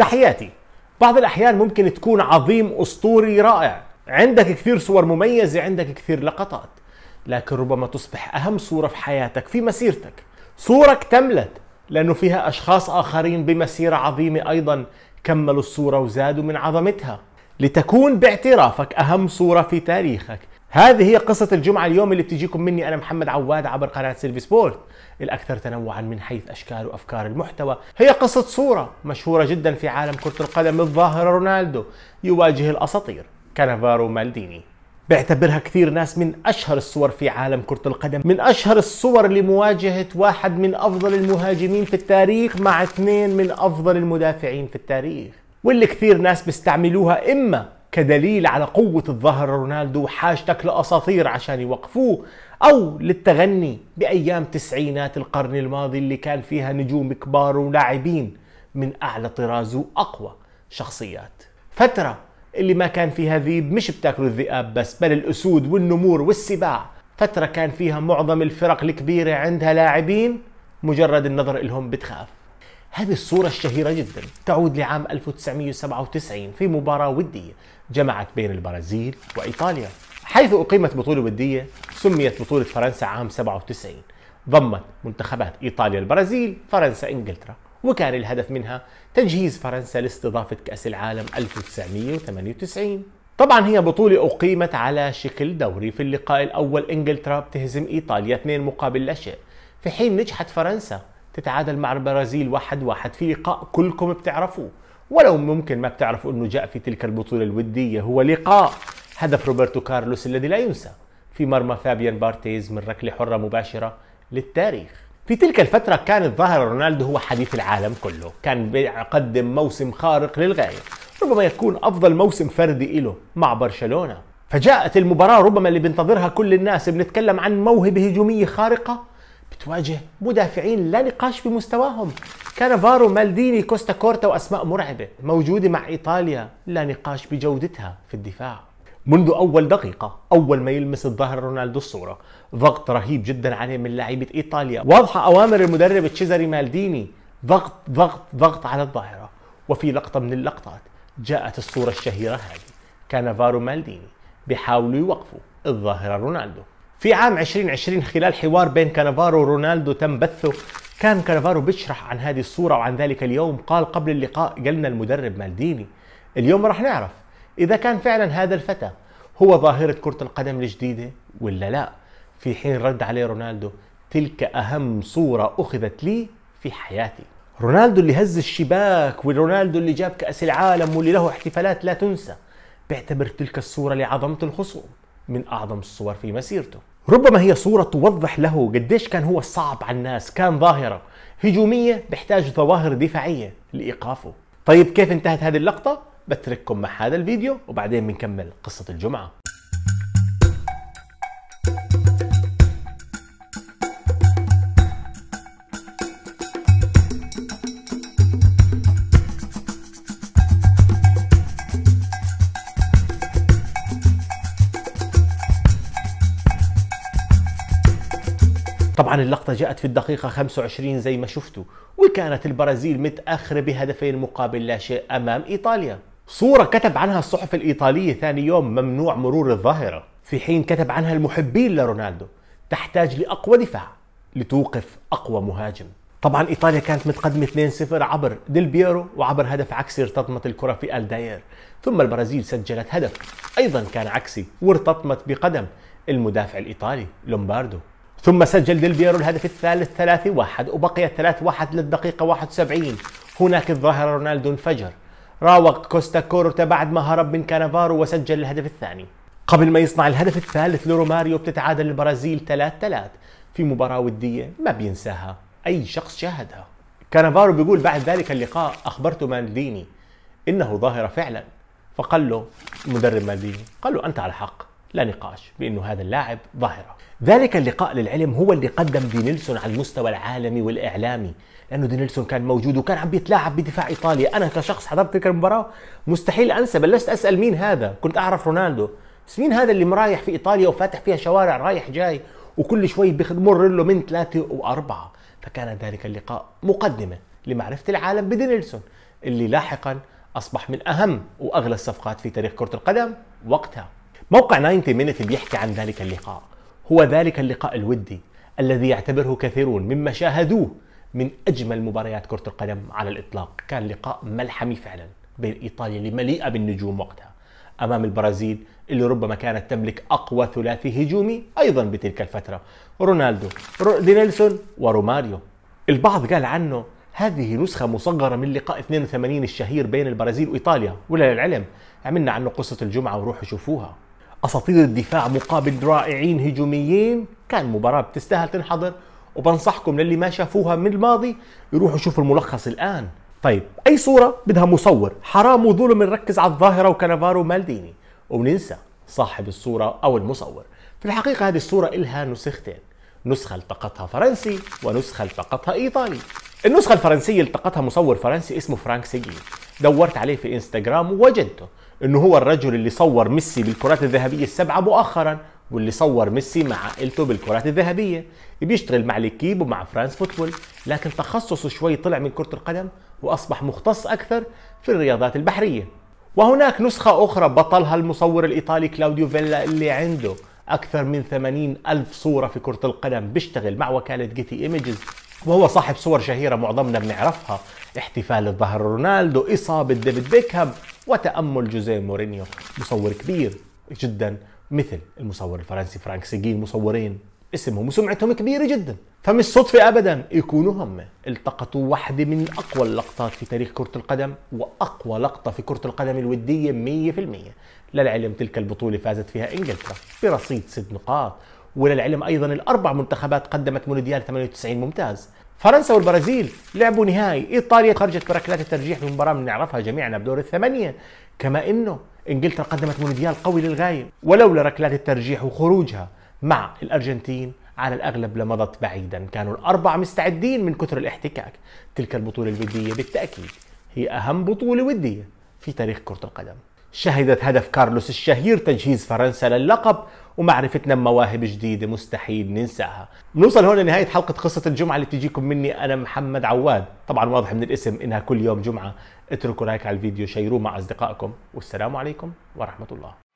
تحياتي بعض الأحيان ممكن تكون عظيم أسطوري رائع عندك كثير صور مميزة عندك كثير لقطات لكن ربما تصبح أهم صورة في حياتك في مسيرتك صورة اكتملت لأنه فيها أشخاص آخرين بمسيرة عظيمة أيضا كملوا الصورة وزادوا من عظمتها لتكون باعترافك أهم صورة في تاريخك هذه هي قصة الجمعة اليوم اللي بتجيكم مني أنا محمد عواد عبر قناة سيلفي سبورت الأكثر تنوعا من حيث أشكال وأفكار المحتوى هي قصة صورة مشهورة جدا في عالم كرة القدم الظاهرة رونالدو يواجه الأساطير كانافارو مالديني بيعتبرها كثير ناس من أشهر الصور في عالم كرة القدم من أشهر الصور لمواجهة واحد من أفضل المهاجمين في التاريخ مع اثنين من أفضل المدافعين في التاريخ واللي كثير ناس بيستعملوها إما كدليل على قوة الظهر رونالدو وحاجتك لأساطير عشان يوقفوه أو للتغني بأيام تسعينات القرن الماضي اللي كان فيها نجوم كبار ولاعبين من أعلى طراز وأقوى شخصيات فترة اللي ما كان فيها ذيب مش بتاكلوا الذئاب بس بل الأسود والنمور والسباع فترة كان فيها معظم الفرق الكبيرة عندها لاعبين مجرد النظر لهم بتخاف هذه الصورة الشهيرة جدا تعود لعام 1997 في مباراة ودية جمعت بين البرازيل وإيطاليا حيث أقيمت بطولة ودية سميت بطولة فرنسا عام 97 ضمت منتخبات إيطاليا البرازيل فرنسا إنجلترا وكان الهدف منها تجهيز فرنسا لاستضافة كأس العالم 1998 طبعا هي بطولة أقيمت على شكل دوري في اللقاء الأول إنجلترا بتهزم إيطاليا 2 مقابل لا شيء في حين نجحت فرنسا تتعادل مع البرازيل واحد واحد في لقاء كلكم بتعرفوه ولو ممكن ما بتعرفوا انه جاء في تلك البطوله الوديه هو لقاء هدف روبرتو كارلوس الذي لا ينسى في مرمى فابيان بارتيز من ركله حره مباشره للتاريخ في تلك الفترة كان الظاهر رونالدو هو حديث العالم كله كان بيقدم موسم خارق للغاية ربما يكون أفضل موسم فردي له مع برشلونة فجاءت المباراة ربما اللي بينتظرها كل الناس بنتكلم عن موهبة هجومية خارقة بتواجه مدافعين لا نقاش بمستواهم كانافارو مالديني كوستا كورتا وأسماء مرعبة موجودة مع إيطاليا لا نقاش بجودتها في الدفاع منذ أول دقيقة أول ما يلمس الظهر رونالدو الصورة ضغط رهيب جدا عليه من لاعيبة إيطاليا واضحة أوامر المدرب تشيزاري مالديني ضغط ضغط ضغط على الظاهرة وفي لقطة من اللقطات جاءت الصورة الشهيرة هذه كانافارو مالديني بيحاولوا يوقفوا الظاهرة رونالدو في عام 2020 خلال حوار بين كانافارو ورونالدو تم بثه كان كانافارو بيشرح عن هذه الصورة وعن ذلك اليوم قال قبل اللقاء قلنا المدرب مالديني اليوم راح نعرف إذا كان فعلا هذا الفتى هو ظاهرة كرة القدم الجديدة ولا لا في حين رد عليه رونالدو تلك أهم صورة أخذت لي في حياتي رونالدو اللي هز الشباك ورونالدو اللي جاب كأس العالم واللي له احتفالات لا تنسى بيعتبر تلك الصورة لعظمة الخصوم من أعظم الصور في مسيرته ربما هي صورة توضح له قديش كان هو صعب على الناس كان ظاهرة هجومية بحتاج ظواهر دفاعية لإيقافه طيب كيف انتهت هذه اللقطة؟ بترككم مع هذا الفيديو وبعدين بنكمل قصة الجمعة طبعا اللقطة جاءت في الدقيقة 25 زي ما شفتوا وكانت البرازيل متأخرة بهدفين مقابل لا شيء أمام إيطاليا صورة كتب عنها الصحف الإيطالية ثاني يوم ممنوع مرور الظاهرة في حين كتب عنها المحبين لرونالدو تحتاج لأقوى دفاع لتوقف أقوى مهاجم طبعا ايطاليا كانت متقدمه 2-0 عبر ديل بيرو وعبر هدف عكسي ارتطمت الكره في الداير ثم البرازيل سجلت هدف ايضا كان عكسي وارتطمت بقدم المدافع الايطالي لومباردو ثم سجل ديلبيرو الهدف الثالث 3 1 وبقي 3 1 للدقيقة 71 هناك الظاهرة رونالدو انفجر راوغ كوستا كورتا بعد ما هرب من كانافارو وسجل الهدف الثاني قبل ما يصنع الهدف الثالث لروماريو بتتعادل البرازيل 3 3 في مباراة ودية ما بينساها أي شخص شاهدها كانافارو بيقول بعد ذلك اللقاء أخبرت مالديني إنه ظاهرة فعلا فقال له المدرب مالديني قال له أنت على حق لا نقاش بأنه هذا اللاعب ظاهرة ذلك اللقاء للعلم هو اللي قدم دي نيلسون على المستوى العالمي والإعلامي لأنه دي نيلسون كان موجود وكان عم بيتلاعب بدفاع إيطاليا أنا كشخص حضرت تلك المباراة مستحيل أنسى بلشت أسأل مين هذا كنت أعرف رونالدو بس مين هذا اللي مرايح في إيطاليا وفاتح فيها شوارع رايح جاي وكل شوي بمر له من ثلاثة وأربعة فكان ذلك اللقاء مقدمة لمعرفة العالم بدي نيلسون اللي لاحقا أصبح من أهم وأغلى الصفقات في تاريخ كرة القدم وقتها موقع 90 مينيت بيحكي عن ذلك اللقاء هو ذلك اللقاء الودي الذي يعتبره كثيرون مما شاهدوه من أجمل مباريات كرة القدم على الإطلاق كان لقاء ملحمي فعلا بين إيطاليا اللي مليئة بالنجوم وقتها أمام البرازيل اللي ربما كانت تملك أقوى ثلاثي هجومي أيضا بتلك الفترة رونالدو دينيلسون وروماريو البعض قال عنه هذه نسخة مصغرة من لقاء 82 الشهير بين البرازيل وإيطاليا ولا للعلم عملنا عنه قصة الجمعة وروحوا شوفوها اساطير الدفاع مقابل رائعين هجوميين كان مباراه بتستاهل تنحضر وبنصحكم للي ما شافوها من الماضي يروحوا يشوفوا الملخص الان طيب اي صوره بدها مصور حرام وظلم نركز على الظاهره وكنافارو مالديني وننسى صاحب الصوره او المصور في الحقيقه هذه الصوره إلها نسختين نسخه التقطها فرنسي ونسخه التقطها ايطالي النسخه الفرنسيه التقطها مصور فرنسي اسمه فرانك سيجين دورت عليه في انستغرام ووجدته انه هو الرجل اللي صور ميسي بالكرات الذهبيه السبعه مؤخرا واللي صور ميسي مع عائلته بالكرات الذهبيه بيشتغل مع الكيب ومع فرانس فوتبول لكن تخصصه شوي طلع من كره القدم واصبح مختص اكثر في الرياضات البحريه وهناك نسخة أخرى بطلها المصور الإيطالي كلاوديو فيلا اللي عنده أكثر من 80 ألف صورة في كرة القدم بيشتغل مع وكالة جيتي ايمجز وهو صاحب صور شهيرة معظمنا بنعرفها احتفال الظهر رونالدو إصابة ديفيد بيكهام وتأمل جوزيه مورينيو مصور كبير جدا مثل المصور الفرنسي فرانك سيجين مصورين اسمهم وسمعتهم كبيرة جدا فمش صدفة أبدا يكونوا هم التقطوا واحدة من أقوى اللقطات في تاريخ كرة القدم وأقوى لقطة في كرة القدم الودية 100% للعلم تلك البطولة فازت فيها إنجلترا برصيد ست نقاط وللعلم ايضا الاربع منتخبات قدمت مونديال 98 ممتاز فرنسا والبرازيل لعبوا نهائي ايطاليا خرجت بركلات الترجيح في مباراه بنعرفها جميعا بدور الثمانيه كما انه انجلترا قدمت مونديال قوي للغايه ولولا ركلات الترجيح وخروجها مع الارجنتين على الاغلب لمضت بعيدا كانوا الاربعه مستعدين من كثر الاحتكاك تلك البطوله الوديه بالتاكيد هي اهم بطوله وديه في تاريخ كره القدم شهدت هدف كارلوس الشهير تجهيز فرنسا للقب ومعرفتنا بمواهب جديده مستحيل ننساها بنوصل هون لنهايه حلقه قصه الجمعه اللي بتجيكم مني انا محمد عواد طبعا واضح من الاسم انها كل يوم جمعه اتركوا لايك على الفيديو شيروه مع اصدقائكم والسلام عليكم ورحمه الله